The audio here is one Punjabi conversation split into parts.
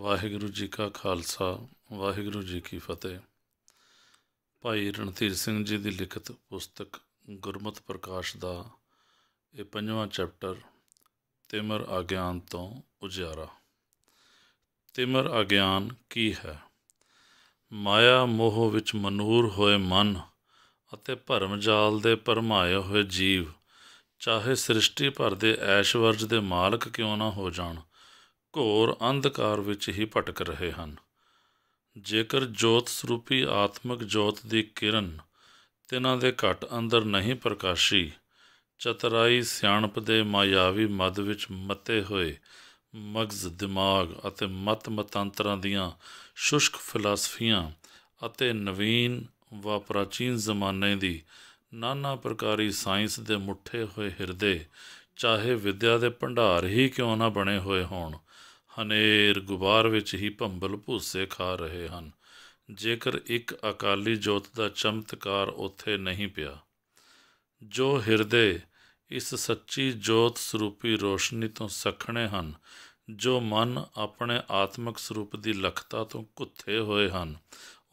ਵਾਹਿਗੁਰੂ ਜੀ ਕਾ ਖਾਲਸਾ ਵਾਹਿਗੁਰੂ ਜੀ ਕੀ ਫਤਿਹ ਭਾਈ ਰਣਧੀਰ ਸਿੰਘ ਜੀ ਦੀ ਲਿਖਤ ਪੁਸਤਕ ਗੁਰਮਤ ਪ੍ਰਕਾਸ਼ ਦਾ ਇਹ ਪੰਜਵਾਂ ਚੈਪਟਰ ਤਿਮਰ ਅਗਿਆਨ ਤੋਂ ਉਜਿਆਰਾ ਤਿਮਰ ਅਗਿਆਨ ਕੀ ਹੈ ਮਾਇਆ ਮੋਹ ਵਿੱਚ ਮਨੂਰ ਹੋਏ ਮਨ ਅਤੇ ਭਰਮ ਜਾਲ ਦੇ ਪਰਮਾਇਆ ਹੋਏ ਜੀਵ ਚਾਹੇ ਸ੍ਰਿਸ਼ਟੀ ਭਰ ਦੇ ਐਸ਼ਵਰਜ ਦੇ ਮਾਲਕ ਕਿਉਂ ਨਾ ਹੋ ਜਾਣ ਘੋਰ ਅੰਧਕਾਰ ਵਿੱਚ ਹੀ ਭਟਕ ਰਹੇ ਹਨ ਜੇਕਰ ਜੋਤ ਸਰੂਪੀ ਆਤਮਿਕ ਜੋਤ ਦੀ ਕਿਰਨ ਤਿਨਾਂ ਦੇ ਘਟ ਅੰਦਰ ਨਹੀਂ ਪ੍ਰਕਾਸ਼ੀ ਚਤਰਾਈ ਸਿਆਣਪ ਦੇ ਮਾਇਆਵੀ ਮਦ ਵਿੱਚ ਮਤੇ ਹੋਏ ਮਗਜ਼ ਦਿਮਾਗ ਅਤੇ ਮਤ ਮਤਾਂਤਰਾਂ ਦੀਆਂ ਸ਼ੁਸ਼ਕ ਫਿਲਾਸਫੀਆਂ ਅਤੇ ਨਵੀਨ ਵਾ ਪ੍ਰਾਚੀਨ ਜ਼ਮਾਨੇ ਦੀ ਨਾਨਾ ਪ੍ਰਕਾਰੀ ਸਾਇੰਸ ਦੇ ਮੁੱਠੇ ਹੋਏ ਹਿਰਦੇ ਚਾਹੇ ਵਿਦਿਆ ਦੇ ਭੰਡਾਰ ਹੀ ਕਿਉਂ ਨਾ ਬਣੇ ਹੋਏ ਹੋਣ ਹਨੇਰ ਗੁਬਾਰ ਵਿੱਚ ਹੀ ਭੰਬਲ ਭੂਸੇ ਖਾ ਰਹੇ ਹਨ ਜੇਕਰ ਇੱਕ ਅਕਾਲੀ ਜੋਤ ਦਾ ਚਮਤਕਾਰ ਉੱਥੇ ਨਹੀਂ ਪਿਆ ਜੋ ਹਿਰਦੇ ਇਸ ਸੱਚੀ ਜੋਤ ਸਰੂਪੀ ਰੋਸ਼ਨੀ ਤੋਂ ਸਖਣੇ ਹਨ ਜੋ ਮਨ ਆਪਣੇ ਆਤਮਿਕ ਸਰੂਪ ਦੀ ਲਖਤਾ ਤੋਂ ਕੁੱਥੇ ਹੋਏ ਹਨ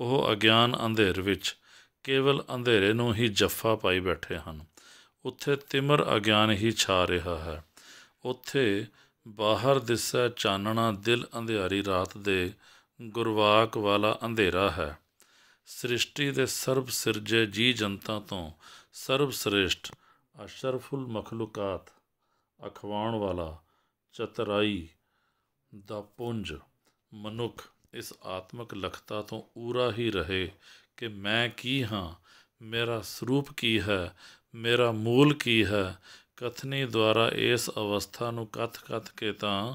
ਉਹ ਅਗਿਆਨ ਅੰਧੇਰ ਵਿੱਚ ਕੇਵਲ ਅੰਧੇਰੇ ਨੂੰ ਹੀ ਜੱਫਾ ਪਾਈ ਬੈਠੇ ਹਨ ਉੱਥੇ ਤਿਮਰ ਅਗਿਆਨ ਹੀ ਛਾ ਰਿਹਾ ਹੈ ਉੱਥੇ ਬਾਹਰ ਦਿਸੈ ਚਾਨਣਾ ਦਿਲ ਅੰਧਿਆਰੀ ਰਾਤ ਦੇ ਗੁਰਵਾਕ ਵਾਲਾ ਅੰਧੇਰਾ ਹੈ ਸ੍ਰਿਸ਼ਟੀ ਦੇ ਸਰਬ ਸਿਰਜੇ ਜੀ ਜਨਤਾ ਤੋਂ ਸਰਬ ਸ੍ਰੇਸ਼ਟ ਅਸ਼ਰਫੁਲ ਮਖਲੂਕਾਤ ਅਖਵਾਣ ਵਾਲਾ ਚਤਰਾਈ ਦਾ ਪੁੰਜ ਮਨੁੱਖ ਇਸ ਆਤਮਕ ਲਖਤਾ ਤੋਂ ਊਰਾ ਹੀ ਰਹੇ ਕਿ ਮੈਂ ਕੀ ਹਾਂ ਮੇਰਾ ਸਰੂਪ ਕੀ ਹੈ ਮੇਰਾ ਮੂਲ ਕੀ ਹੈ ਕਥਨੀ ਦੁਆਰਾ ਇਸ ਅਵਸਥਾ ਨੂੰ ਕਥ-ਕਥ ਕੇ ਤਾਂ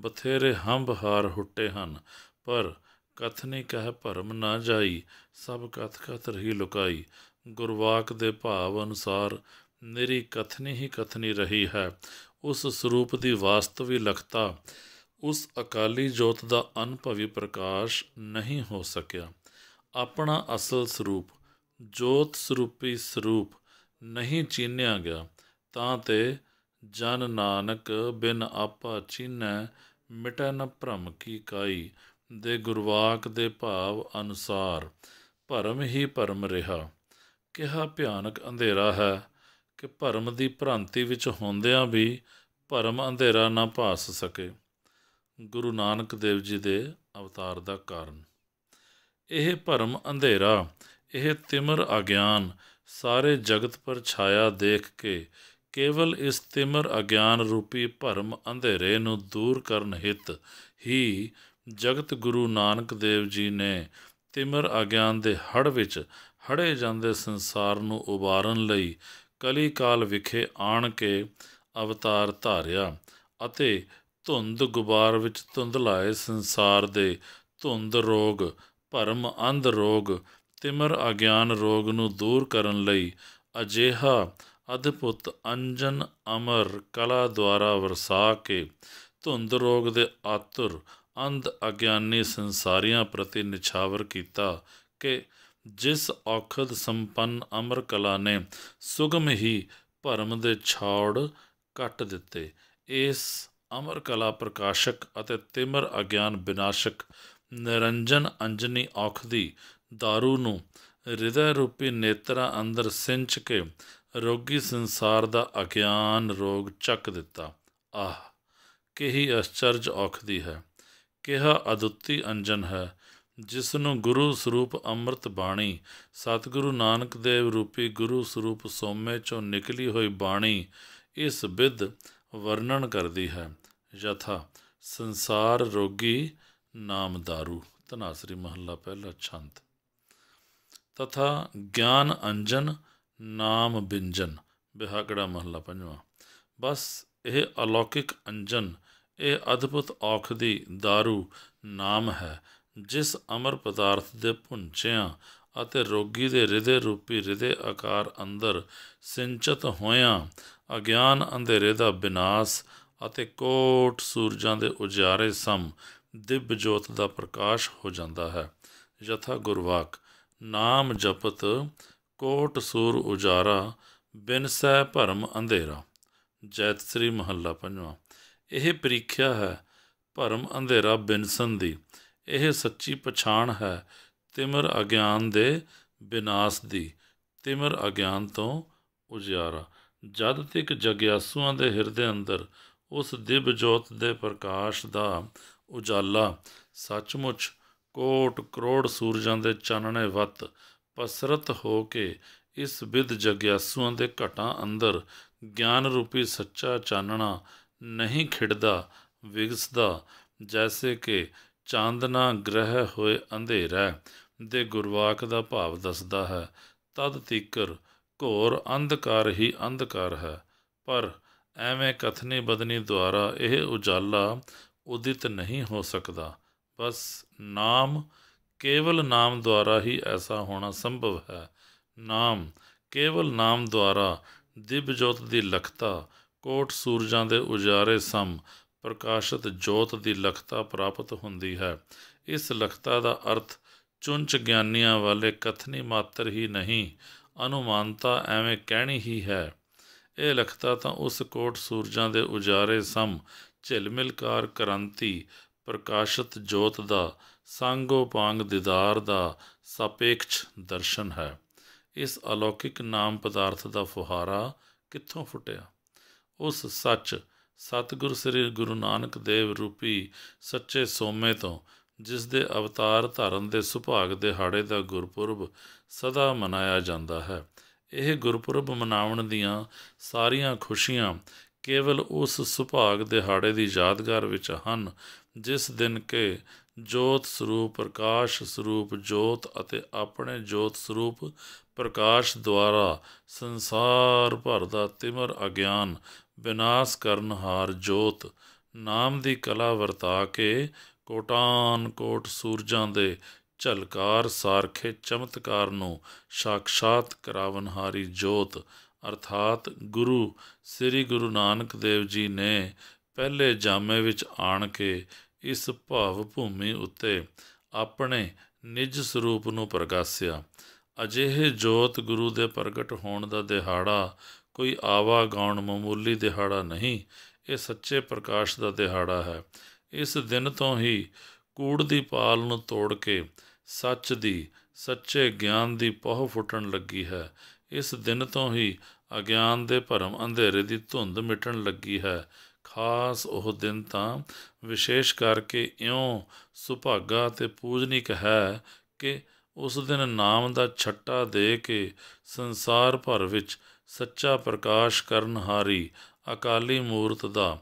ਬਥੇਰੇ ਹਾਰ ਹੁੱਟੇ ਹਨ ਪਰ ਕਥਨੀ ਕਹਿ ਭਰਮ ਨਾ ਜਾਈ ਸਭ ਕਥ-ਕਥ ਰਹੀ ਲੁਕਾਈ ਗੁਰਵਾਕ ਦੇ ਭਾਵ ਅਨੁਸਾਰ ਮੇਰੀ ਕਥਨੀ ਹੀ ਕਥਨੀ ਰਹੀ ਹੈ ਉਸ ਸਰੂਪ ਦੀ ਵਾਸਤਵੀ ਲਖਤਾ ਉਸ ਅਕਾਲੀ ਜੋਤ ਦਾ ਅਨਭਵੀ ਪ੍ਰਕਾਸ਼ ਨਹੀਂ ਹੋ ਸਕਿਆ ਆਪਣਾ ਅਸਲ ਸਰੂਪ ਜੋਤ ਸਰੂਪੀ ਸਰੂਪ ਨਹੀਂ ਚੀਨਿਆ ਗਿਆ ਤਾਂ ਤੇ ਜਨ ਨਾਨਕ ਬਿਨ ਆਪਾ ਚੀਨੈ ਮਿਟੈ ਨ ਭ੍ਰਮ ਕੀ ਕਾਈ ਦੇ ਗੁਰਵਾਕ ਦੇ ਭਾਵ ਅਨੁਸਾਰ ਭਰਮ ਹੀ ਭਰਮ ਰਿਹਾ ਕਿਹਾ ਭਿਆਨਕ ਅੰਧੇਰਾ ਹੈ ਕਿ ਭਰਮ ਦੀ ਭ੍ਰਾਂਤੀ ਵਿੱਚ ਹੁੰਦਿਆਂ ਵੀ ਭਰਮ ਅੰਧੇਰਾ ਨਾ ਭਾਸ ਸਕੇ ਗੁਰੂ ਨਾਨਕ ਦੇਵ ਜੀ ਦੇ ਅਵਤਾਰ ਦਾ ਕਾਰਨ ਇਹ ਭਰਮ ਅੰਧੇਰਾ ਇਹ ਤਿਮਰ ਅਗਿਆਨ ਸਾਰੇ ਜਗਤ ਪਰ ਛਾਇਆ ਦੇਖ ਕੇ ਕੇਵਲ ਇਸ ਤਿਮਰ ਅਗਿਆਨ ਰੂਪੀ ਭਰਮ ਅੰਧੇਰੇ ਨੂੰ ਦੂਰ ਕਰਨ ਹਿਤ ਹੀ ਜਗਤ ਗੁਰੂ ਨਾਨਕ ਦੇਵ ਜੀ ਨੇ ਤਿਮਰ ਅਗਿਆਨ ਦੇ ਹੜ ਵਿੱਚ ਹੜੇ ਜਾਂਦੇ ਸੰਸਾਰ ਨੂੰ ਉਬਾਰਨ ਲਈ ਕਲੀ ਕਾਲ ਵਿਖੇ ਆਣ ਕੇ ਅਵਤਾਰ ਧਾਰਿਆ ਅਤੇ ਧੁੰਦ ਗੁਬਾਰ ਵਿੱਚ ਧੁੰਦਲਾਏ ਸੰਸਾਰ ਦੇ ਧੁੰਦ ਰੋਗ ਭਰਮ ਅੰਧ ਰੋਗ ਤਿਮਰ ਅਗਿਆਨ ਰੋਗ ਨੂੰ ਦੂਰ ਕਰਨ ਲਈ ਅਜੇਹਾ ਅਦਭੁਤ ਅੰਜਨ ਅਮਰ ਕਲਾ ਦੁਆਰਾ ਵਰਸਾ ਕੇ ਧੁੰਦ ਰੋਗ ਦੇ ਆਤੁਰ ਅੰਧ ਅਗਿਆਨੀ ਸੰਸਾਰੀਆਂ ਪ੍ਰਤੀ ਨਿਛਾਵਰ ਕੀਤਾ ਕਿ ਜਿਸ ਔਖਦ ਸੰਪੰਨ ਅਮਰ ਕਲਾ ਨੇ ਸੁਗਮ ਹੀ ਭਰਮ ਦੇ ਛਾੜ ਕੱਟ ਦਿੱਤੇ ਇਸ ਅਮਰ ਕਲਾ ਪ੍ਰਕਾਸ਼ਕ ਅਤੇ ਤਿਮਰ ਅਗਿਆਨ ਬਿਨਾਸ਼ਕ ਨਿਰੰਜਨ ਅੰਜਨੀ ਔਖਦੀ दारू ਨੂੰ ਹਿਰਦੇ ਰੂਪੀ ਨੇਤਰਾ ਅੰਦਰ ਸਿੰਚ ਕੇ ਰੋਗੀ ਸੰਸਾਰ ਦਾ ਅਗਿਆਨ ਰੋਗ ਚੱਕ ਦਿੱਤਾ ਆਹ ਕਿਹੀ ਅਚਰਜ ਔਖਦੀ ਹੈ ਕਿਹਾ ਅਦੁੱਤੀ ਅੰਜਨ ਹੈ ਜਿਸ ਨੂੰ ਗੁਰੂ ਸਰੂਪ ਅੰਮ੍ਰਿਤ ਬਾਣੀ ਸਤਿਗੁਰੂ ਨਾਨਕ ਦੇਵ ਰੂਪੀ ਗੁਰੂ ਸਰੂਪ ਸੋਮੇ ਚੋਂ ਨਿਕਲੀ ਹੋਈ ਬਾਣੀ ਇਸ ਵਿਦ ਵਰਣਨ ਕਰਦੀ ਹੈ ਯਥਾ ਸੰਸਾਰ ਰੋਗੀ ਨਾਮ दारू ਤਨਾਸਰੀ ਮਹੱਲਾ ਪਹਿਲਾ ਛੰਦ ਤਥਾ ਗਿਆਨ ਅੰਜਨ ਨਾਮ ਬਿੰਜਨ ਬਿਹਾਕੜਾ ਮਹੱਲਾ ਪੰਜਵਾਂ ਬਸ ਇਹ ਅਲੌਕਿਕ ਅੰਜਨ ਇਹ ਅਦਭੁਤ ਔਖ ਦੀ दारू ਨਾਮ ਹੈ ਜਿਸ ਅਮਰ ਪਦਾਰਥ ਦੇ ਪੁੰਚਿਆਂ ਅਤੇ ਰੋਗੀ ਦੇ ਹਿਰਦੇ ਰੂਪੀ ਹਿਰਦੇ ਆਕਾਰ ਅੰਦਰ ਸਿੰਚਤ ਹੋਇਆਂ ਅਗਿਆਨ ਅੰਧੇਰੇ ਦਾ ਬినాਸ ਅਤੇ ਕੋਟ ਸੂਰਜਾਂ ਦੇ ਉਜਾਰੇ ਸਮ ਦਿਵ ਜੋਤ ਦਾ ਪ੍ਰਕਾਸ਼ ਹੋ ਜਾਂਦਾ ਹੈ ਯਥਾ ਗੁਰਵਾਕ ਨਾਮ ਜਪਤ ਕੋਟ ਸੂਰ ਉਜਾਰਾ ਬਿਨ ਸਹਿ ਭਰਮ ਅੰਧੇਰਾ ਜੈਤ ਸ੍ਰੀ ਮਹੱਲਾ ਪੰਜਵਾਂ ਇਹ ਪ੍ਰੀਖਿਆ ਹੈ ਭਰਮ ਅੰਧੇਰਾ ਬਿਨਸਨ ਦੀ ਇਹ ਸੱਚੀ ਪਛਾਣ ਹੈ ਤਿਮਰ ਅਗਿਆਨ ਦੇ ਬినాਸ਼ ਦੀ ਤਿਮਰ ਅਗਿਆਨ ਤੋਂ ਉਜਾਰਾ ਜਦ ਤੱਕ ਜਗਿਆਸੂਆਂ ਦੇ ਹਿਰਦੇ ਅੰਦਰ ਉਸ ਦਿਵ ਜੋਤ ਦੇ ਪ੍ਰਕਾਸ਼ ਦਾ ਉਜਾਲਾ ਸੱਚਮੁੱਚ ਕੋਟ ਕਰੋੜ ਸੂਰਜਾਂ ਦੇ ਚਾਨਣੇ ਵਤ ਪਸਰਤ ਹੋ ਕੇ ਇਸ ਵਿਦ ਜਗਿਆਸੂਆਂ ਦੇ ਘਟਾਂ ਅੰਦਰ ਗਿਆਨ ਰੂਪੀ ਸੱਚਾ ਚਾਨਣਾ ਨਹੀਂ ਖਿੜਦਾ ਵਿਗਸਦਾ ਜੈਸੇ ਕਿ ਚਾਂਦਨਾ ਗ੍ਰਹਿ ਹੋਏ ਅੰਧੇਰਾ ਦੇ ਗੁਰਵਾਕ ਦਾ ਭਾਵ ਦੱਸਦਾ ਹੈ ਤਦ ਤੀਕਰ ਘੋਰ ਅੰਧਕਾਰ ਹੀ ਅੰਧਕਾਰ ਹੈ ਪਰ ਐਵੇਂ ਕਥਨੀ ਬਦਨੀ ਦੁਆਰਾ ਇਹ ਉਜਾਲਾ ਉਦਿਤ ਨਹੀਂ ਹੋ ਸਕਦਾ ਬਸ ਨਾਮ ਕੇਵਲ ਨਾਮ ਦੁਆਰਾ ਹੀ ਐਸਾ ਹੋਣਾ ਸੰਭਵ ਹੈ ਨਾਮ ਕੇਵਲ ਨਾਮ ਦੁਆਰਾ ਦਿਵ ਜੋਤ ਦੀ ਲਖਤਾ ਕੋਟ ਸੂਰਜਾਂ ਦੇ ਉਜਾਰੇ ਸਮ ਪ੍ਰਕਾਸ਼ਿਤ ਜੋਤ ਦੀ ਲਖਤਾ ਪ੍ਰਾਪਤ ਹੁੰਦੀ ਹੈ ਇਸ ਲਖਤਾ ਦਾ ਅਰਥ ਚੁੰਚ ਗਿਆਨੀਆਂ ਵਾਲੇ ਕਥਨੀ ਮਾਤਰ ਹੀ ਨਹੀਂ ਅਨੁਮਾਨਤਾ ਐਵੇਂ ਕਹਿਣੀ ਹੀ ਹੈ ਇਹ ਲਖਤਾ ਤਾਂ ਉਸ ਕੋਟ ਸੂਰਜਾਂ ਦੇ ਉਜਾਰੇ ਸਮ ਝਿਲਮਿਲਕਾਰ ਕ੍ਰਾਂਤੀ ਪ੍ਰਕਾਸ਼ਿਤ ਜੋਤ ਦਾ ਸੰਗੋਪਾਂਗ ਦੀਦਾਰ ਦਾ ਸਾਪੇਖਸ਼ ਦਰਸ਼ਨ ਹੈ ਇਸ ਅਲੌਕਿਕ ਨਾਮ ਪਦਾਰਥ ਦਾ ਫੁਹਾਰਾ ਕਿੱਥੋਂ ਫੁੱਟਿਆ ਉਸ ਸੱਚ ਸਤਿਗੁਰ ਸ੍ਰੀ ਗੁਰੂ ਨਾਨਕ ਦੇਵ ਰੂਪੀ ਸੱਚੇ ਸੋਮੇ ਤੋਂ ਜਿਸ ਦੇ ਅਵਤਾਰ ਧਰਨ ਦੇ ਸੁਭਾਗ ਦੇ ਹਾੜੇ ਦਾ ਗੁਰਪੁਰਬ ਸਦਾ ਮਨਾਇਆ ਜਾਂਦਾ ਹੈ ਇਹ ਗੁਰਪੁਰਬ ਮਨਾਉਣ ਦੀਆਂ ਸਾਰੀਆਂ ਖੁਸ਼ੀਆਂ ਕੇਵਲ ਉਸ ਸੁਭਾਗ ਦਿਹਾੜੇ ਦੀ ਯਾਦਗਾਰ ਵਿੱਚ ਹਨ ਜਿਸ ਦਿਨ ਕੇ ਜੋਤ ਸਰੂਪ ਪ੍ਰਕਾਸ਼ ਸਰੂਪ ਜੋਤ ਅਤੇ ਆਪਣੇ ਜੋਤ ਸਰੂਪ ਪ੍ਰਕਾਸ਼ ਦੁਆਰਾ ਸੰਸਾਰ ਭਰ ਦਾ ਤਿਮਰ ਅਗਿਆਨ ਵਿਨਾਸ਼ ਕਰਨ ਹਾਰ ਜੋਤ ਨਾਮ ਦੀ ਕਲਾ ਵਰਤਾ ਕੇ ਕੋਟਾਨ ਕੋਟ ਸੂਰਜਾਂ ਦੇ ਝਲਕਾਰ ਸਾਰਖੇ ਚਮਤਕਾਰ ਨੂੰ ਸਾਖਸ਼ਾਤ ਕਰਾਵਨ ਹਾਰੀ ਜੋਤ ਅਰਥਾਤ ਗੁਰੂ ਸ੍ਰੀ ਗੁਰੂ ਨਾਨਕ ਦੇਵ ਜੀ ਨੇ ਪਹਿਲੇ ਜਾਮੇ ਵਿੱਚ ਆਣ ਕੇ ਇਸ ਭਾਵ ਭੂਮੀ ਉੱਤੇ ਆਪਣੇ ਨਿਜ ਸਰੂਪ ਨੂੰ ਪ੍ਰਗਾਸਿਆ ਅਜਿਹੇ ਜੋਤ ਗੁਰੂ ਦੇ ਪ੍ਰਗਟ ਹੋਣ ਦਾ ਦਿਹਾੜਾ ਕੋਈ ਆਵਾ ਗਾਉਣ ਮਾਮੂਲੀ ਦਿਹਾੜਾ ਨਹੀਂ ਇਹ ਸੱਚੇ ਪ੍ਰਕਾਸ਼ ਦਾ ਦਿਹਾੜਾ ਹੈ ਇਸ ਦਿਨ ਤੋਂ ਹੀ ਕੂੜ ਦੀ ਪਾਲ ਨੂੰ ਤੋੜ ਕੇ ਸੱਚ ਦੀ ਸੱਚੇ ਗਿਆਨ ਦੀ ਪਹੁ ਫੁੱਟਣ ਲੱਗੀ ਹੈ ਇਸ ਦਿਨ ਤੋਂ ਹੀ ਅਗਿਆਨ ਦੇ ਭਰਮ ਅੰਧੇਰੇ ਦੀ ਧੁੰਦ ਮਿਟਣ ਲੱਗੀ ਹੈ ਖਾਸ ਉਹ ਦਿਨ ਤਾਂ ਵਿਸ਼ੇਸ਼ ਕਰਕੇ ਇਉਂ ਸੁਭਾਗਾ ਤੇ ਪੂਜਨੀਕ ਹੈ ਕਿ ਉਸ ਦਿਨ ਨਾਮ ਦਾ ਛੱਟਾ ਦੇ ਕੇ ਸੰਸਾਰ ਭਰ ਵਿੱਚ ਸੱਚਾ ਪ੍ਰਕਾਸ਼ ਕਰਨ ਹਾਰੀ ਅਕਾਲੀ ਮੂਰਤ ਦਾ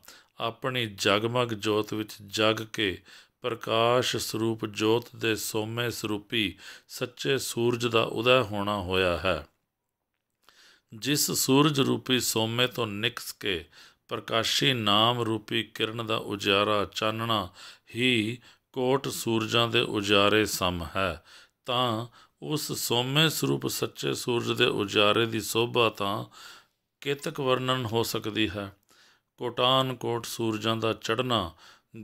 ਆਪਣੀ ਜਗਮਗ ਜੋਤ ਵਿੱਚ ਜਗ ਕੇ ਪ੍ਰਕਾਸ਼ ਸਰੂਪ ਜੋਤ ਦੇ ਸੋਮੇ ਸਰੂਪੀ ਸੱਚੇ ਸੂਰਜ ਦਾ ਉਦੈ ਹੋਣਾ ਹੋਇਆ ਹੈ ਜਿਸ ਸੂਰਜ ਰੂਪੀ ਸੋਮੇ ਤੋਂ ਨਿਕਸ ਕੇ ਪ੍ਰਕਾਸ਼ੀ ਨਾਮ ਰੂਪੀ ਕਿਰਨ ਦਾ ਉਜਾਰਾ ਚਾਨਣਾ ਹੀ ਕੋਟ ਸੂਰਜਾਂ ਦੇ ਉਜਾਰੇ ਸਮ ਹੈ ਤਾਂ ਉਸ ਸੋਮੇ ਸਰੂਪ ਸੱਚੇ ਸੂਰਜ ਦੇ ਉਜਾਰੇ ਦੀ ਸੋਭਾ ਤਾਂ ਕਿਤਕ ਵਰਣਨ ਹੋ ਸਕਦੀ ਹੈ ਕੋਟਾਨ ਕੋਟ ਸੂਰਜਾਂ ਦਾ ਚੜਨਾ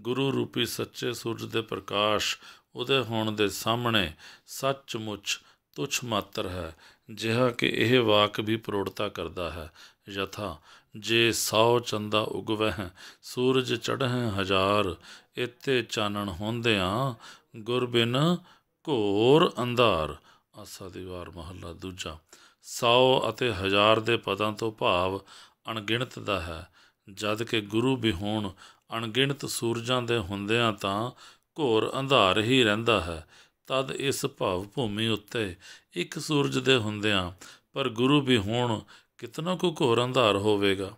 ਗੁਰੂ ਰੂਪੀ ਸੱਚੇ ਸੂਰਜ ਦੇ ਪ੍ਰਕਾਸ਼ ਉਹਦੇ ਹੋਣ ਦੇ ਸਾਹਮਣੇ ਸੱਚਮੁੱਚ ਤੁਛ ਮਾਤਰ ਹੈ ਜਿਹਾ ਕਿ ਇਹ ਵਾਕ ਵੀ ਪ੍ਰੋੜਤਾ ਕਰਦਾ ਹੈ ਯਥਾ ਜੇ ਸੌ ਚੰਦਾ ਉਗਵਹਿ ਸੂਰਜ ਚੜ੍ਹੈ ਹਜ਼ਾਰ ਇਤੇ ਚਾਨਣ ਹੁੰਦਿਆਂ ਗੁਰ ਬਿਨ ਘੋਰ ਅੰਧਾਰ ਆਸਾ ਦੀ ਵਾਰ ਮਹੱਲਾ ਦੂਜਾ ਸੌ ਅਤੇ ਹਜ਼ਾਰ ਦੇ ਪਦਾਂ ਤੋਂ ਭਾਵ ਅਣਗਿਣਤ ਦਾ ਹੈ ਜਦ ਕਿ ਗੁਰੂ ਵੀ ਹੋਣ ਅਣਗਿਣਤ ਸੂਰਜਾਂ ਦੇ ਹੁੰਦਿਆਂ ਤਾਂ ਘੋਰ ਅੰਧਾਰ ਹੀ ਰਹਿੰਦਾ ਹੈ ਤਦ ਇਸ ਭਾਵ ਭੂਮੀ ਉੱਤੇ ਇੱਕ ਸੂਰਜ ਦੇ ਹੁੰਦਿਆਂ ਪਰ ਗੁਰੂ ਵੀ ਹੋਣ ਕਿਤਨਾ ਕੋ ਘੋਰ ਅੰਧਾਰ ਹੋਵੇਗਾ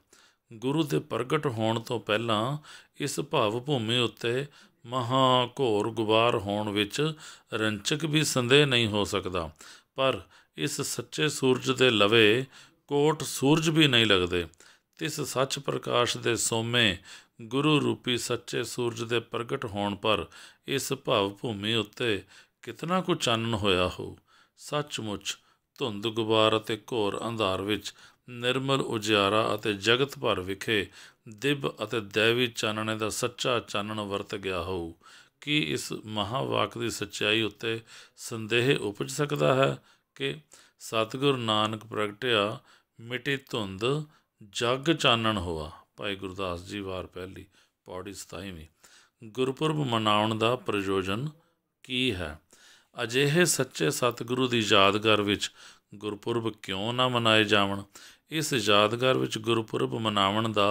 ਗੁਰੂ ਦੇ ਪ੍ਰਗਟ ਹੋਣ ਤੋਂ ਪਹਿਲਾਂ ਇਸ ਭਾਵ ਭੂਮੀ ਉੱਤੇ ਮਹਾ ਘੋਰ ਗੁਬਾਰ ਹੋਣ ਵਿੱਚ ਰੰਚਕ ਵੀ ਸੰਦੇਹ ਨਹੀਂ ਹੋ ਸਕਦਾ ਪਰ ਇਸ ਸੱਚੇ ਸੂਰਜ ਦੇ ਲਵੇ ਕੋਟ ਸੂਰਜ ਵੀ ਨਹੀਂ ਲੱਗਦੇ ਤਿਸ ਸੱਚ ਪ੍ਰਕਾਸ਼ ਦੇ ਸੋਮੇ ਗੁਰੂ ਰੂਪੀ ਸੱਚੇ ਸੂਰਜ ਦੇ ਪ੍ਰਗਟ ਹੋਣ ਪਰ ਇਸ ਭਵ ਭੂਮੀ ਉੱਤੇ ਕਿਤਨਾ ਕੁ ਚਾਨਣ ਹੋਇਆ ਹੋ ਸੱਚਮੁੱਚ ਧੁੰਦ ਗੁਬਾਰ ਅਤੇ ਘੋਰ ਅੰਧਾਰ ਵਿੱਚ ਨਿਰਮਲ ਉਜਿਆਰਾ ਅਤੇ ਜਗਤ ਭਰ ਵਿਖੇ ਦਿਵ ਅਤੇ ਦੇਵੀ ਚਾਨਣੇ ਦਾ ਸੱਚਾ ਚਾਨਣ ਵਰਤ ਗਿਆ ਹੋਊ ਕੀ ਇਸ ਮਹਾਵਾਕ ਦੀ ਸਚਾਈ ਉੱਤੇ ਸੰਦੇਹ ਉਪਜ ਸਕਦਾ ਹੈ ਕਿ ਸਤਿਗੁਰ ਨਾਨਕ ਪ੍ਰਗਟਿਆ ਮਿਟੀ ਧੁੰਦ ਜਗ ਚਾਨਣ ਹੋਆ ਭਾਈ ਗੁਰਦਾਸ ਜੀ ਵਾਰ ਪਹਿਲੀ ਪੌੜੀ 27ਵੀਂ ਗੁਰਪੁਰਬ ਮਨਾਉਣ ਦਾ ਪ੍ਰਯੋਜਨ ਕੀ ਹੈ ਅਜਿਹੇ ਸੱਚੇ ਸਤਿਗੁਰੂ ਦੀ ਯਾਦਗਾਰ ਵਿੱਚ ਗੁਰਪੁਰਬ ਕਿਉਂ ਨਾ ਮਨਾਏ ਜਾਵਣ ਇਸ ਯਾਦਗਾਰ ਵਿੱਚ ਗੁਰਪੁਰਬ ਮਨਾਉਣ ਦਾ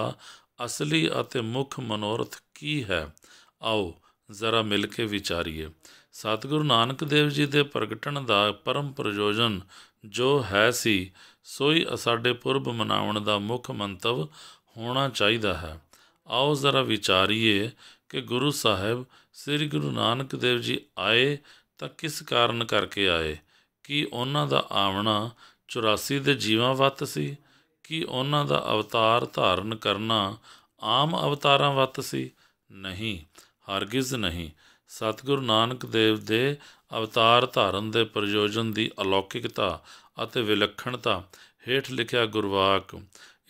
ਅਸਲੀ ਅਤੇ ਮੁੱਖ ਮਨੋਰਥ ਕੀ ਹੈ ਆਓ ਜ਼ਰਾ ਮਿਲ ਕੇ ਵਿਚਾਰੀਏ ਸਤਿਗੁਰੂ ਨਾਨਕ ਦੇਵ ਜੀ ਦੇ ਪ੍ਰਗਟਣ ਦਾ ਪਰਮ ਪ੍ਰਯੋਜਨ ਜੋ ਹੈ ਸੀ ਸੋਈ ਸਾਡੇ ਪੁਰਬ ਮਨਾਉਣ ਦਾ ਮੁੱਖ ਮੰਤਵ ਹੋਣਾ ਚਾਹੀਦਾ ਹੈ ਆਓ ਜ਼ਰਾ ਵਿਚਾਰੀਏ ਕਿ ਗੁਰੂ ਸਾਹਿਬ ਸ੍ਰੀ ਗੁਰੂ ਨਾਨਕ ਦੇਵ ਜੀ ਆਏ ਤਾਂ ਕਿਸ ਕਾਰਨ ਕਰਕੇ ਆਏ ਕਿ ਉਹਨਾਂ ਦਾ ਆਉਣਾ 84 ਦੇ ਜੀਵਾਂ ਵੱਤ ਸੀ ਕਿ ਉਹਨਾਂ ਦਾ ਅਵਤਾਰ ਧਾਰਨ ਕਰਨਾ ਆਮ ਅਵਤਾਰਾਂ ਵੱਤ ਸੀ ਨਹੀਂ ਹਰਗਿਜ਼ ਨਹੀਂ ਸਤਿਗੁਰੂ ਨਾਨਕ ਦੇਵ ਦੇ ਅਵਤਾਰ ਧਾਰਨ ਦੇ ਪ੍ਰਯੋਜਨ ਦੀ ਅਲੌਕਿਕਤਾ ਅਤੇ ਵਿਲੱਖਣਤਾ ਹੇਠ ਲਿਖਿਆ ਗੁਰਵਾਕ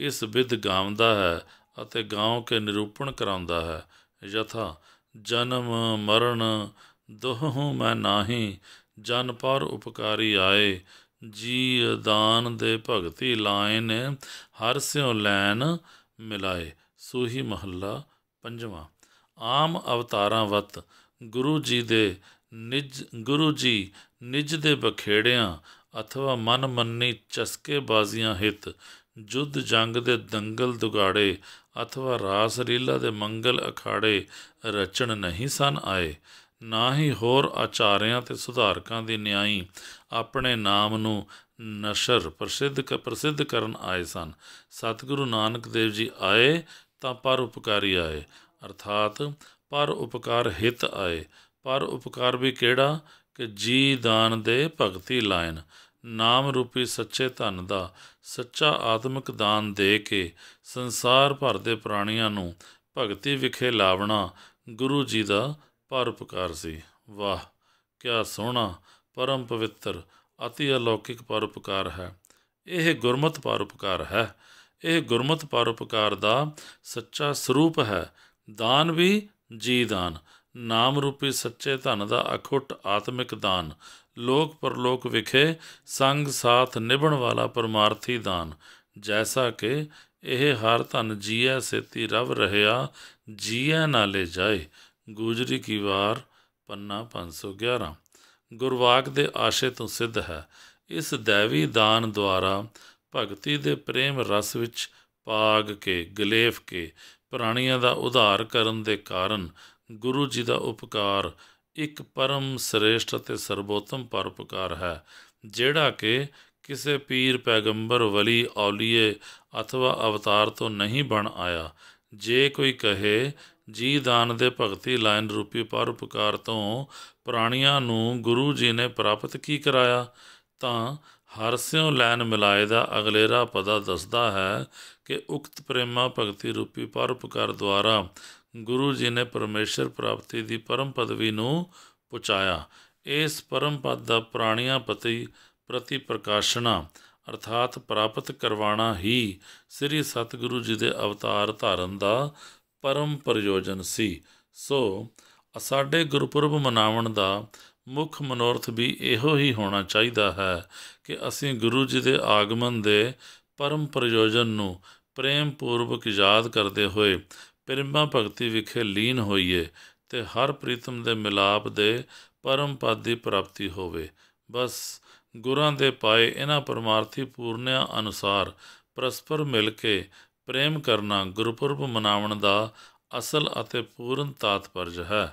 ਇਸ ਵਿਦ ਗਾਉਂਦਾ ਹੈ ਅਤੇ ਗਾਉਂ ਕੇ ਨਿਰੂਪਣ ਕਰਾਉਂਦਾ ਹੈ ਯਥਾ ਜਨਮ ਮਰਨ ਦੋਹੋਂ ਮੈਂ ਨਾਹੀ ਜਨ ਪਰ ਉਪਕਾਰੀ ਆਏ ਜੀ ਦਾਨ ਦੇ ਭਗਤੀ ਲਾਇਨ ਹਰ ਸਿਉ ਲੈਨ ਮਿਲਾਏ ਸੋਹੀ ਮਹੱਲਾ ਪੰਜਵਾਂ ਆਮ ਅਵਤਾਰਾਂ ਵਤ ਗੁਰੂ ਜੀ ਦੇ ਨਿਜ ਗੁਰੂ ਜੀ ਨਿਜ ਦੇ ਬਖੇੜਿਆਂ ਅਥਵਾ ਮਨ ਮੰਨੀ ਚਸਕੇ ਬਾਜ਼ੀਆਂ ਹਿਤ ਜੁੱਧ ਜੰਗ ਦੇ ਦੰਗਲ ਦੁਗਾੜੇ ਅਥਵਾ ਰਾਸ ਰੀਲਾ ਦੇ ਮੰਗਲ ਅਖਾੜੇ ਰਚਣ ਨਹੀਂ ਸਨ ਆਏ ਨਾ ਹੀ ਹੋਰ ਆਚਾਰਿਆਂ ਤੇ ਸੁਧਾਰਕਾਂ ਦੇ ਨਿਆਈ ਆਪਣੇ ਨਾਮ ਨੂੰ ਨਸ਼ਰ ਪ੍ਰਸਿੱਧ ਕ ਪ੍ਰਸਿੱਧ ਕਰਨ ਆਏ ਸਨ ਸਤਿਗੁਰੂ ਨਾਨਕ ਦੇਵ ਜੀ ਆਏ ਤਾਂ ਪਰ ਉਪਕਾਰੀ ਆਏ ਅਰਥਾਤ ਪਰ ਉਪਕਾਰ ਹਿਤ ਆਏ ਪਰ ਉਪਕਾਰ ਵੀ ਕਿਹੜਾ ਕਿ ਜੀ ਦਾਨ ਦੇ ਭਗਤੀ ਲਾਇਨ ਨਾਮ ਰੂਪੀ ਸੱਚੇ ਧਨ ਦਾ ਸੱਚਾ ਆਤਮਿਕ ਦਾਨ ਦੇ ਕੇ ਸੰਸਾਰ ਭਰ ਦੇ ਪ੍ਰਾਣੀਆਂ ਨੂੰ ਭਗਤੀ ਵਿਖੇ ਲਾਵਣਾ ਗੁਰੂ ਜੀ ਦਾ ਉਪਕਾਰ ਸੀ ਵਾਹ ਕਿਆ ਸੋਹਣਾ ਪਰਮ ਪਵਿੱਤਰ ਅਤੀ ਅਲੌਕਿਕ ਉਪਕਾਰ ਹੈ ਇਹ ਗੁਰਮਤ ਉਪਕਾਰ ਹੈ ਇਹ ਗੁਰਮਤ ਉਪਕਾਰ ਦਾ ਸੱਚਾ ਸਰੂਪ ਹੈ ਦਾਨ ਵੀ ਜੀ ਦਾਨ ਨਾਮ ਰੂਪੀ ਸੱਚੇ ਧਨ ਦਾ ਅਖੁੱਟ ਆਤਮਿਕ ਦਾਨ ਲੋਕ ਪਰਲੋਕ ਵਿਖੇ ਸੰਗ ਸਾਥ ਨਿਭਣ ਵਾਲਾ ਪਰਮਾਰਥੀ ਦਾਨ ਜੈਸਾ ਕਿ ਇਹ ਹਰ ਧਨ ਜੀਐ ਸੇਤੀ ਰਵ ਰਹਿਆ ਜੀਐ ਨਾਲੇ ਜਾਏ ਗੁਜਰੀ ਕੀ ਵਾਰ ਪੰਨਾ 511 ਗੁਰਵਾਕ ਦੇ ਆਸ਼ੇ ਤੋਂ ਸਿੱਧ ਹੈ ਇਸ दैवी ਦਾਨ ਦੁਆਰਾ ਭਗਤੀ ਦੇ ਪ੍ਰੇਮ ਰਸ ਵਿੱਚ ਪਾਗ ਕੇ ਗਲੇਫ ਕੇ ਪ੍ਰਾਣੀਆਂ ਦਾ ਉਧਾਰ ਕਰਨ ਦੇ ਕਾਰਨ ਗੁਰੂ ਜੀ ਦਾ ਉਪਕਾਰ ਇੱਕ ਪਰਮ ਸ੍ਰੇਸ਼ਟ ਅਤੇ ਸਰਬੋਤਮ ਪਰਉਪਕਾਰ ਹੈ ਜਿਹੜਾ ਕਿ ਕਿਸੇ ਪੀਰ ਪੈਗੰਬਰ ਵਲੀ ਔਲੀਏ ਅਥਵਾ ਅਵਤਾਰ ਤੋਂ ਨਹੀਂ ਬਣ ਆਇਆ ਜੇ ਕੋਈ ਕਹੇ ਜੀ ਦਾਨ ਦੇ ਭਗਤੀ ਲਾਇਨ ਰੂਪੀ ਪਰਉਪਕਾਰ ਤੋਂ ਪ੍ਰਾਣੀਆਂ ਨੂੰ ਗੁਰੂ ਜੀ ਨੇ ਪ੍ਰਾਪਤ ਕੀ ਕਰਾਇਆ ਤਾਂ ਹਰ ਸਿਉ ਲੈਨ ਮਿਲਾਏ ਦਾ ਅਗਲੇਰਾ ਪਦਾ ਦੱਸਦਾ ਹੈ ਕਿ ਉਕਤ ਪ੍ਰੇਮਾ ਭਗਤੀ ਰੂਪੀ ਪਰਉਪਕਾਰ ਦੁਆਰਾ ਗੁਰੂ ਜੀ ਨੇ ਪਰਮੇਸ਼ਰ ਪ੍ਰਾਪਤੀ ਦੀ ਪਰਮ ਪਦਵੀ ਨੂੰ ਪਹੁੰਚਾਇਆ ਇਸ ਪਰਮ ਪਦ ਦਾ ਪ੍ਰਾਣੀਆਂ ਪਤੀ ਪ੍ਰਤੀ ਪ੍ਰਕਾਸ਼ਣਾ ਅਰਥਾਤ ਪ੍ਰਾਪਤ ਕਰਵਾਣਾ ਹੀ ਸ੍ਰੀ ਸਤਿਗੁਰੂ ਜੀ ਦੇ ਅਵਤਾਰ ਧਾਰਨ ਦਾ ਪਰਮ ਪ੍ਰਯੋਜਨ ਸੀ ਸੋ ਸਾਡੇ ਗੁਰਪੁਰਬ ਮਨਾਉਣ ਦਾ ਮੁੱਖ ਮਨੋਰਥ ਵੀ ਇਹੋ ਹੀ ਹੋਣਾ ਚਾਹੀਦਾ ਹੈ ਕਿ ਅਸੀਂ ਗੁਰੂ ਜੀ ਦੇ ਆਗਮਨ ਦੇ ਪਰਮ ਪ੍ਰਯੋਜਨ ਨੂੰ ਪ੍ਰੇਮ ਪੂਰਵਕ ਯਾਦ ਕਰਦੇ ਹੋਏ ਪਰਮਾ ਭਗਤੀ ਵਿਖੇ ਲੀਨ ਹੋਈਏ ਤੇ ਹਰ ਪ੍ਰੀਤਮ ਦੇ ਮਿਲਾਪ ਦੇ ਪਰਮ ਪਦ ਦੀ ਪ੍ਰਾਪਤੀ ਹੋਵੇ ਬਸ ਗੁਰਾਂ ਦੇ ਪਾਏ ਇਹਨਾਂ ਪਰਮਾਰਥੀ ਪੂਰਨਿਆਂ ਅਨੁਸਾਰ ਪਰਸਪਰ ਮਿਲ ਕੇ ਪ੍ਰੇਮ ਕਰਨਾ ਗੁਰਪੁਰਬ ਮਨਾਉਣ ਦਾ ਅਸਲ ਅਤੇ ਪੂਰਨ ਤਾਤਪਰਜ ਹੈ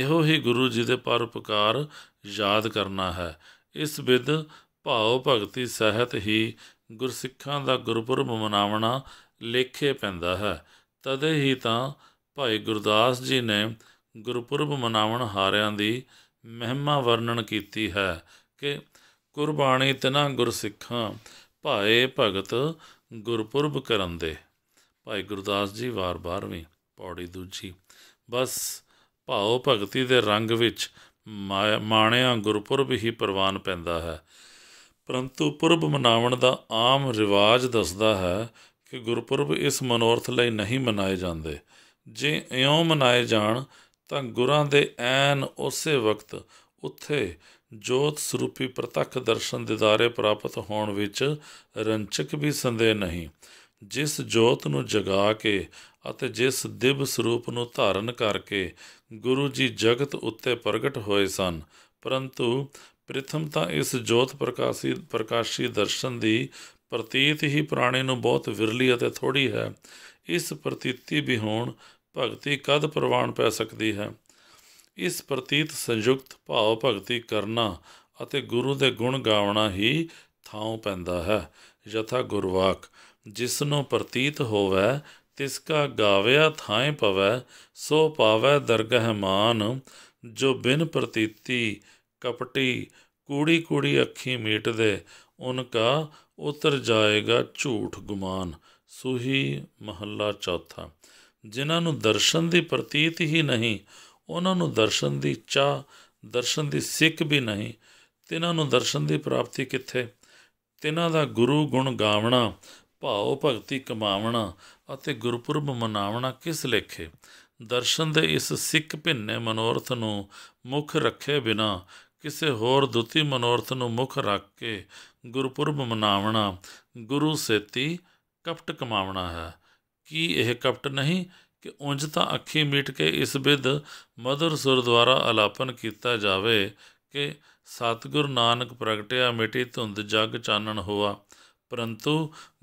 ਇਹੋ ਹੀ ਗੁਰੂ ਜੀ ਦੇ ਪਰਉਪਕਾਰ ਯਾਦ ਕਰਨਾ ਹੈ ਇਸ ਵਿਦ ਭਾਉ ਭਗਤੀ ਸਹਿਤ ਹੀ ਗੁਰਸਿੱਖਾਂ ਦਾ ਗੁਰਪੁਰਬ ਮਨਾਉਣਾ ਲੇਖੇ ਪੈਂਦਾ ਹੈ ਤਦੇ ਹੀ ਤਾਂ ਭਾਈ ਗੁਰਦਾਸ ਜੀ ਨੇ ਗੁਰਪੁਰਬ ਮਨਾਉਣ ਹਾਰਿਆਂ ਦੀ ਮਹਿਮਾ ਵਰਣਨ ਕੀਤੀ ਹੈ ਕਿ ਕੁਰਬਾਨੀ ਤਨਾ ਗੁਰਸਿੱਖਾਂ ਭਾਏ ਭਗਤ ਗੁਰਪੁਰਬ ਕਰਨ ਦੇ ਭਾਈ ਗੁਰਦਾਸ ਜੀ ਵਾਰ ਵੀ ਪੌੜੀ ਦੂਜੀ ਬਸ ਭਾਉ ਭਗਤੀ ਦੇ ਰੰਗ ਵਿੱਚ ਮਾਣਿਆ ਗੁਰਪੁਰਬ ਹੀ ਪ੍ਰਵਾਨ ਪੈਂਦਾ ਹੈ ਪਰੰਤੂ ਪੁਰਬ ਮਨਾਉਣ ਦਾ ਆਮ ਰਿਵਾਜ ਦੱਸਦਾ ਹੈ ਕਿ ਗੁਰਪੁਰਬ ਇਸ ਮਨੋਰਥ ਲਈ ਨਹੀਂ ਮਨਾਏ ਜਾਂਦੇ ਜੇ ਇਉਂ ਮਨਾਏ ਜਾਣ ਤਾਂ ਗੁਰਾਂ ਦੇ ਐਨ ਉਸੇ ਵਕਤ ਉੱਥੇ ਜੋਤ ਸਰੂਪੀ ਪ੍ਰਤੱਖ ਦਰਸ਼ਨ ਦਿਦਾਰੇ ਪ੍ਰਾਪਤ ਹੋਣ ਵਿੱਚ ਰੰਚਕ ਵੀ ਸੰਦੇਹ ਨਹੀਂ ਜਿਸ ਜੋਤ ਨੂੰ ਜਗਾ ਕੇ ਅਤੇ ਜਿਸ ਦਿਵ ਸਰੂਪ ਨੂੰ ਧਾਰਨ ਕਰਕੇ ਗੁਰੂ ਜੀ ਜਗਤ ਉੱਤੇ ਪ੍ਰਗਟ ਹੋਏ ਸਨ ਪਰੰਤੂ ਪ੍ਰਥਮ ਤਾਂ ਇਸ ਜੋਤ ਪ੍ਰਕਾਸ਼ੀ ਪ੍ਰਕਾਸ਼ੀ ਦਰਸ਼ਨ ਦੀ ਪ੍ਰਤੀਤ ਹੀ ਪ੍ਰਾਣੇ ਨੂੰ ਬਹੁਤ ਵਿਰਲੀ ਅਤੇ ਥੋੜੀ ਹੈ ਇਸ ਪ੍ਰਤੀਤੀ ਵੀ ਹੋਣ ਭਗਤੀ ਕਦ ਪ੍ਰਵਾਨ ਪੈ ਸਕਦੀ ਹੈ ਇਸ ਪ੍ਰਤੀਤ ਸੰਯੁਕਤ ਭਾਵ ਭਗਤੀ ਕਰਨਾ ਅਤੇ ਗੁਰੂ ਦੇ ਗੁਣ ਗਾਉਣਾ ਹੀ ਥਾਉ ਪੈਂਦਾ ਹੈ ਯਥਾ ਗੁਰਵਾਕ ਜਿਸ ਨੂੰ ਪ੍ਰਤੀਤ ਹੋਵੇ ਤਿਸ ਕਾ ਗਾਵਿਆ ਥਾਏ ਪਵੈ ਸੋ ਪਾਵੈ ਦਰਗਹਿ ਮਾਨ ਜੋ ਬਿਨ ਪ੍ਰਤੀਤੀ ਕਪਟੀ ਕੂੜੀ ਕੂੜੀ ਅੱਖੀ ਮੀਟਦੇ ਕਾ ਉਤਰ ਜਾਏਗਾ ਝੂਠ ਗੁਮਾਨ ਸੁਹੀ ਮਹੱਲਾ ਚੌਥਾ ਜਿਨ੍ਹਾਂ ਨੂੰ ਦਰਸ਼ਨ ਦੀ ਪ੍ਰਤੀਤ ਹੀ ਨਹੀਂ ਉਹਨਾਂ ਨੂੰ ਦਰਸ਼ਨ ਦੀ ਚਾਹ ਦਰਸ਼ਨ ਦੀ ਸਿੱਖ ਵੀ ਨਹੀਂ ਤਿਨਾਂ ਨੂੰ ਦਰਸ਼ਨ ਦੀ ਪ੍ਰਾਪਤੀ ਕਿੱਥੇ ਤਿਨਾਂ ਦਾ ਗੁਰੂ ਗੁਣ ਗਾਵਣਾ ਭਾਉ ਭਗਤੀ ਕਮਾਵਣਾ ਅਤੇ ਗੁਰਪੁਰਬ ਮਨਾਵਣਾ ਕਿਸ ਲੇਖੇ ਦਰਸ਼ਨ ਦੇ ਇਸ ਸਿੱਖ ਭਿੰਨੇ ਮਨੋਰਥ ਨੂੰ ਮੁੱਖ ਰੱਖੇ ਬਿਨਾ ਕਿਸੇ ਹੋਰ ਦੁੱਤੀ ਮਨੋਰਥ ਨੂੰ ਮੁੱਖ ਰੱਖ ਕੇ ਗੁਰਪੁਰਬ ਮਨਾਵਣਾ ਗੁਰੂ ਸੇਤੀ ਕਪਟ ਕਮਾਵਣਾ ਹੈ ਕੀ ਇਹ ਕਪਟ ਨਹੀਂ ਕਿ ਉਂਜ ਤਾਂ ਅੱਖੀ ਮੀਟ ਕੇ ਇਸ ਬਿਦ ਮਦਰ ਸੁਰ ਦੁਆਰਾ ਆਲਾਪਨ ਕੀਤਾ ਜਾਵੇ ਕਿ ਸਤਿਗੁਰ ਨਾਨਕ ਪ੍ਰਗਟਿਆ ਮਿਟੀ ਧੁੰਦ ਜਗ ਚਾਨਣ ਹੋਆ ਪਰੰਤੂ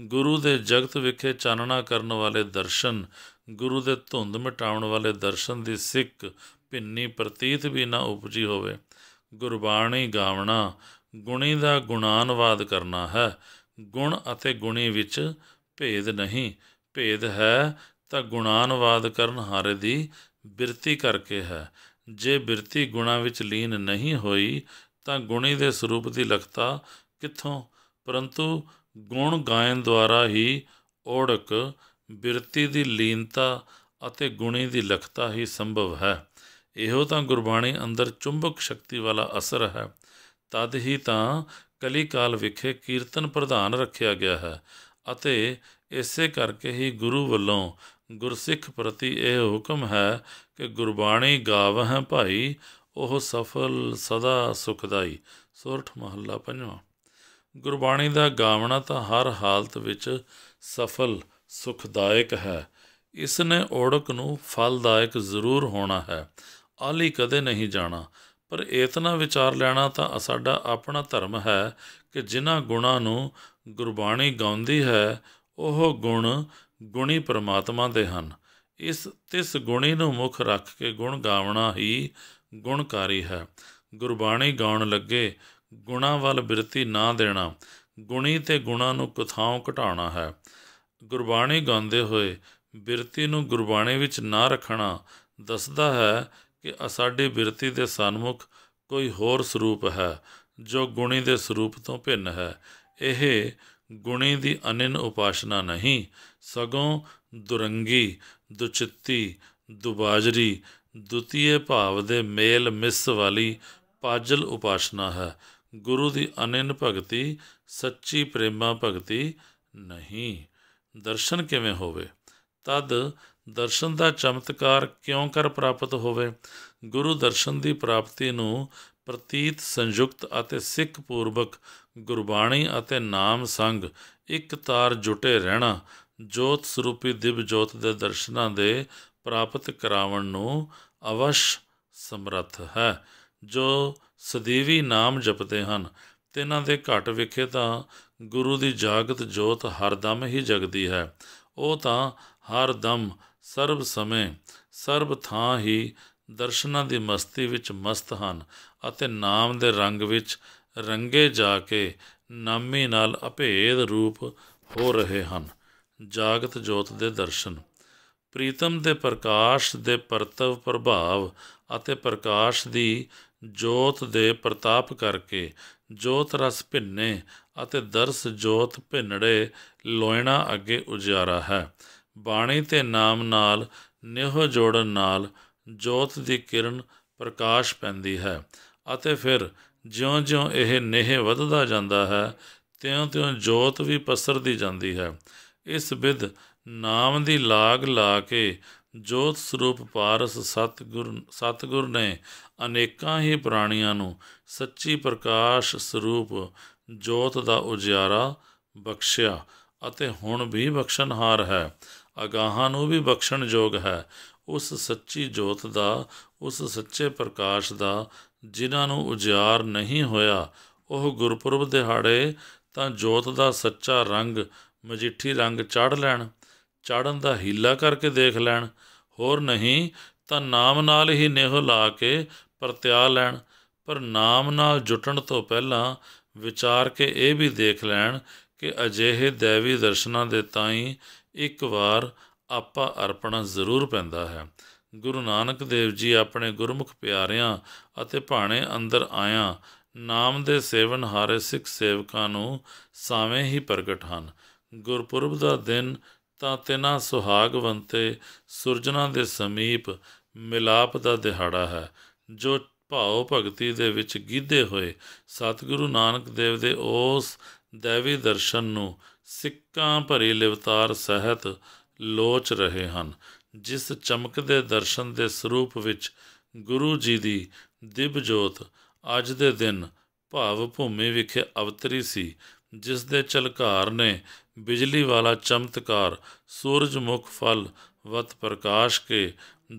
ਗੁਰੂ ਦੇ ਜਗਤ ਵਿਖੇ ਚਾਨਣਾ ਕਰਨ ਵਾਲੇ ਦਰਸ਼ਨ ਗੁਰੂ ਦੇ ਧੁੰਦ ਮਿਟਾਉਣ ਵਾਲੇ ਦਰਸ਼ਨ ਦੀ ਸਿੱਖ ਭਿੰਨੀ ਪ੍ਰਤੀਤ ਵੀ ਨਾ ਉਪਜੀ ਹੋਵੇ ਗੁਰਬਾਣੀ ਗਾਵਣਾ ਗੁਣੀ ਦਾ ਗੁਣਾਨਵਾਦ ਕਰਨਾ ਹੈ ਗੁਣ ਅਤੇ ਗੁਣੀ ਵਿੱਚ ਭੇਦ ਨਹੀਂ ਭੇਦ ਹੈ ਤਾਂ ਗੁਣਾਨਵਾਦ ਕਰਨ ਹਾਰੇ ਦੀ ਬਿਰਤੀ ਕਰਕੇ ਹੈ ਜੇ ਬਿਰਤੀ ਗੁਣਾ ਵਿੱਚ ਲੀਨ ਨਹੀਂ ਹੋਈ ਤਾਂ ਗੁਣੀ ਦੇ ਸਰੂਪ ਦੀ ਲਖਤਾ ਕਿੱਥੋਂ ਪਰੰਤੂ ਗੁਣ ਗਾਇਨ ਦੁਆਰਾ ਹੀ ਔੜਕ ਬਿਰਤੀ ਦੀ ਲੀਨਤਾ ਅਤੇ ਗੁਣੀ ਦੀ ਲਖਤਾ ਹੀ ਸੰਭਵ ਹੈ ਇਹੋ ਤਾਂ ਗੁਰਬਾਣੀ ਅੰਦਰ ਚੁੰਬਕ ਸ਼ਕਤੀ ਵਾਲਾ ਅਸਰ ਹੈ ਤਦ ਹੀ ਤਾਂ ਕਲੀ ਕਾਲ ਵਿਖੇ ਕੀਰਤਨ ਪ੍ਰਧਾਨ ਰੱਖਿਆ ਗਿਆ ਹੈ ਅਤੇ ਇਸੇ ਕਰਕੇ ਹੀ ਗੁਰੂ ਵੱਲੋਂ ਗੁਰਸਿੱਖ ਪ੍ਰਤੀ ਇਹ ਹੁਕਮ ਹੈ ਕਿ ਗੁਰਬਾਣੀ ਗਾਵਹਿ ਭਾਈ ਉਹ ਸਫਲ ਸਦਾ ਸੁਖਦਾਈ ਸੁਰਠ ਮਹੱਲਾ ਪੰਜਵਾਂ ਗੁਰਬਾਣੀ ਦਾ ਗਾਵਣਾ ਤਾਂ ਹਰ ਹਾਲਤ ਵਿੱਚ ਸਫਲ ਸੁਖਦਾਇਕ ਹੈ ਇਸ ਨੇ ਔੜਕ ਨੂੰ ਫਲਦਾਇਕ ਜ਼ਰੂਰ ਹੋਣਾ ਹੈ ਆਲੀ ਕਦੇ ਨਹੀਂ ਜਾਣਾ ਪਰ ਇਤਨਾ ਵਿਚਾਰ ਲੈਣਾ ਤਾਂ ਸਾਡਾ ਆਪਣਾ ਧਰਮ ਹੈ ਕਿ ਜਿਨ੍ਹਾਂ ਗੁਣਾਂ ਨੂੰ ਗੁਰਬਾਣੀ ਗਾਉਂਦੀ ਹੈ ਉਹ ਗੁਣ ਗੁਣੀ ਪਰਮਾਤਮਾ ਦੇ ਹਨ ਇਸ ਤਿਸ ਗੁਣੀ ਨੂੰ ਮੁਖ ਰੱਖ ਕੇ ਗੁਣ ਗਾਵਣਾ ਹੀ ਗੁਣਕਾਰੀ ਹੈ ਗੁਰਬਾਣੀ ਗਾਉਣ ਲੱਗੇ ਗੁਣਾ ਵੱਲ ਬਿਰਤੀ ਨਾ ਦੇਣਾ ਗੁਣੀ ਤੇ ਗੁਣਾ ਨੂੰ ਕਥਾਉ ਘਟਾਉਣਾ ਹੈ ਗੁਰਬਾਣੀ ਗਾਉਂਦੇ ਹੋਏ ਬਿਰਤੀ ਨੂੰ ਗੁਰਬਾਣੀ ਵਿੱਚ ਨਾ ਰੱਖਣਾ ਦੱਸਦਾ ਹੈ ਕਿ ਸਾਡੀ ਬਿਰਤੀ ਦੇ ਸਨਮੁਖ ਕੋਈ ਹੋਰ ਸਰੂਪ ਹੈ ਜੋ ਗੁਣੀ ਦੇ ਸਰੂਪ ਤੋਂ ਭਿੰਨ ਹੈ ਇਹ ਗੁਣੇ ਦੀ ਅਨਨ ਉਪਾਸ਼ਨਾ ਨਹੀਂ ਸਗੋਂ ਦੁਰੰਗੀ ਦੁਚਿੱਤੀ ਦੁਬਾਜਰੀ ਦੁਤੀਏ ਭਾਵ ਦੇ ਮੇਲ ਮਿਸ ਵਾਲੀ ਪਾਜਲ ਉਪਾਸ਼ਨਾ ਹੈ ਗੁਰੂ ਦੀ ਅਨਨ ਭਗਤੀ ਸੱਚੀ ਪ੍ਰੇਮਾ ਭਗਤੀ ਨਹੀਂ ਦਰਸ਼ਨ ਕਿਵੇਂ ਹੋਵੇ ਤਦ ਦਰਸ਼ਨ ਦਾ ਚਮਤਕਾਰ ਕਿਉਂ ਕਰ ਪ੍ਰਾਪਤ ਹੋਵੇ ਗੁਰੂ ਦਰਸ਼ਨ ਦੀ ਪ੍ਰਾਪਤੀ ਨੂੰ ਪ੍ਰਤੀਤ ਸੰਯੁਕਤ ਅਤੇ ਸਿੱਖ ਪੂਰਵਕ ਗੁਰਬਾਣੀ ਅਤੇ ਨਾਮ ਸੰਗ ਇੱਕ ਤਾਰ ਜੁਟੇ ਰਹਿਣਾ ਜੋਤ ਸਰੂਪੀ ਦਿਵ ਜੋਤ ਦੇ ਦਰਸ਼ਨਾਂ ਦੇ ਪ੍ਰਾਪਤ ਕਰਾਵਣ ਨੂੰ ਅਵਸ਼ ਸਮਰੱਥ ਹੈ ਜੋ ਸਦੀਵੀ ਨਾਮ ਜਪਦੇ ਹਨ ਤਿਨਾਂ ਦੇ ਘਟ ਵਿਖੇ ਤਾਂ ਗੁਰੂ ਦੀ ਜਾਗਤ ਜੋਤ ਹਰਦਮ ਹੀ ਜਗਦੀ ਹੈ ਉਹ ਤਾਂ ਹਰਦਮ ਸਰਬ ਸਮੇਂ ਸਰਬ ਥਾਂ ਹੀ ਦਰਸ਼ਨਾਂ ਦੀ ਮਸਤੀ ਵਿੱਚ ਮਸਤ ਹਨ ਅਤੇ ਨਾਮ ਦੇ ਰੰਗ ਵਿੱਚ ਰੰਗੇ ਜਾ ਕੇ ਨਾਮੀ ਨਾਲ ਅਭੇਦ ਰੂਪ ਹੋ ਰਹੇ ਹਨ ਜਾਗਤ ਜੋਤ ਦੇ ਦਰਸ਼ਨ ਪ੍ਰੀਤਮ ਦੇ ਪ੍ਰਕਾਸ਼ ਦੇ ਪਰਤਵ ਪ੍ਰਭਾਵ ਅਤੇ ਪ੍ਰਕਾਸ਼ ਦੀ ਜੋਤ ਦੇ ਪ੍ਰਤਾਪ ਕਰਕੇ ਜੋਤ ਰਸ ਭਿੰਨੇ ਅਤੇ ਦਰਸ ਜੋਤ ਭਿੰਨੜੇ ਲੋਇਣਾ ਅੱਗੇ ਉਜਾਰਾ ਹੈ ਬਾਣੀ ਤੇ ਨਾਮ ਨਾਲ ਨਿਹ ਜੋੜਨ ਨਾਲ ਜੋਤ ਦੀ ਕਿਰਨ ਪ੍ਰਕਾਸ਼ ਪੈਂਦੀ ਹੈ ਅਤੇ ਫਿਰ ਜਿਉਂ-ਜਿਉਂ ਇਹ ਨੇਹ ਵਧਦਾ ਜਾਂਦਾ ਹੈ ਤਿਉਂ-ਤਿਉਂ ਜੋਤ ਵੀ ਪਸਰਦੀ ਜਾਂਦੀ ਹੈ ਇਸ ਵਿਦ ਨਾਮ ਦੀ ਲਾਗ ਲਾ ਕੇ ਜੋਤ ਸਰੂਪ ਪਾਰਸ ਸਤਗੁਰ ਸਤਗੁਰ ਨੇ ਅਨੇਕਾਂ ਹੀ ਪ੍ਰਾਣੀਆਂ ਨੂੰ ਸੱਚੀ ਪ੍ਰਕਾਸ਼ ਸਰੂਪ ਜੋਤ ਦਾ ਉਜਿਆਰਾ ਬਖਸ਼ਿਆ ਅਤੇ ਹੁਣ ਵੀ ਬਖਸ਼ਣਹਾਰ ਹੈ ਅਗਾਹਾਂ ਨੂੰ ਵੀ ਬਖਸ਼ਣ ਯੋਗ ਹੈ ਉਸ ਸੱਚੀ ਜੋਤ ਦਾ ਉਸ ਸੱਚੇ ਪ੍ਰਕਾਸ਼ ਦਾ ਜਿਨ੍ਹਾਂ ਨੂੰ ਉਜਾਰ ਨਹੀਂ ਹੋਇਆ ਉਹ ਗੁਰਪੁਰਬ ਦਿਹਾੜੇ ਤਾਂ ਜੋਤ ਦਾ ਸੱਚਾ ਰੰਗ ਮਜੀਠੀ ਰੰਗ ਚੜ ਲੈਣ ਚੜਨ ਦਾ ਹੀਲਾ ਕਰਕੇ ਦੇਖ ਲੈਣ ਹੋਰ ਨਹੀਂ ਤਾਂ ਨਾਮ ਨਾਲ ਹੀ ਨਿਹ ਲਾ ਕੇ ਪ੍ਰਤਿਆ ਲੈਣ ਪਰ ਨਾਮ ਨਾਲ ਜੁਟਣ ਤੋਂ ਪਹਿਲਾਂ ਵਿਚਾਰ ਕੇ ਇਹ ਵੀ ਦੇਖ ਲੈਣ ਕਿ ਅਜਿਹੇ ਦੇਵੀ ਦਰਸ਼ਨਾਂ ਦੇ ਤਾਈਂ ਇੱਕ ਵਾਰ ਆਪਾ ਅਰਪਣਾ ਜ਼ਰੂਰ ਪੈਂਦਾ ਹੈ ਗੁਰੂ ਨਾਨਕ ਦੇਵ ਜੀ ਆਪਣੇ ਗੁਰਮੁਖ ਪਿਆਰਿਆਂ ਅਤੇ ਭਾਣੇ ਅੰਦਰ ਆਇਆਂ ਨਾਮ ਦੇ ਸੇਵਨ ਹਾਰੇ ਸਿੱਖ ਸੇਵਕਾਂ ਨੂੰ ਸਾਵੇਂ ਹੀ ਪ੍ਰਗਟ ਹਨ ਗੁਰਪੁਰਬ ਦਾ ਦਿਨ ਤਾਂ ਤਿਨਾ ਸੁਹਾਗਵੰਤੇ ਸੁਰਜਣਾ ਦੇ ਸਮੀਪ ਮਿਲਾਪ ਦਾ ਦਿਹਾੜਾ ਹੈ ਜੋ ਭਾਉ ਭਗਤੀ ਦੇ ਵਿੱਚ ਗੀਧੇ ਹੋਏ ਸਤਿਗੁਰੂ ਨਾਨਕ ਦੇਵ ਦੇ ਉਸ ਦੇਵੀ ਦਰਸ਼ਨ ਨੂੰ ਸਿੱਕਾਂ ਭਰੀ ਲਿਵਤਾਰ ਸਹਿਤ ਲੋਚ ਰਹੇ ਹਨ ਜਿਸ ਚਮਕਦੇ ਦਰਸ਼ਨ ਦੇ ਸਰੂਪ ਵਿੱਚ ਗੁਰੂ ਜੀ ਦੀ ਦਿਵ ਜੋਤ ਅੱਜ ਦੇ ਦਿਨ ਭਾਵ ਭੂਮੀ ਵਿਖੇ ਅਵਤਰੀ ਸੀ ਜਿਸ ਦੇ ਚਲਕਾਰ ਨੇ ਬਿਜਲੀ ਵਾਲਾ ਚਮਤਕਾਰ ਸੂਰਜ ਮੁਖ ਫਲ ਵਤ ਪ੍ਰਕਾਸ਼ ਕੇ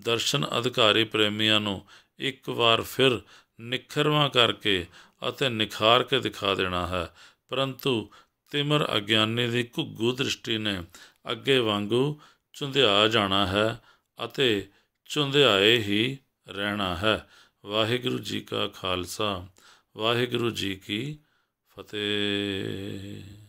ਦਰਸ਼ਨ ਅਧਿਕਾਰੀ ਪ੍ਰੇਮੀਆਂ ਨੂੰ ਇੱਕ ਵਾਰ ਫਿਰ ਨਿਖਰਵਾ ਕਰਕੇ ਅਤੇ ਨਿਖਾਰ ਕੇ ਦਿਖਾ ਦੇਣਾ ਹੈ ਪਰੰਤੂ ਤਿਮਰ ਅਗਿਆਨੀ ਦੀ ਘੁੱਗੂ ਦ੍ਰਿਸ਼ਟੀ ਨੇ ਅੱਗੇ ਵਾਂਗੂ ਚੁੰਧਿਆ ਜਾਣਾ ਹੈ ਅਤੇ ਚੁੰਧਿਆਏ ਹੀ ਰਹਿਣਾ ਹੈ ਵਾਹਿਗੁਰੂ ਜੀ ਕਾ ਖਾਲਸਾ ਵਾਹਿਗੁਰੂ ਜੀ ਕੀ ਫਤਿਹ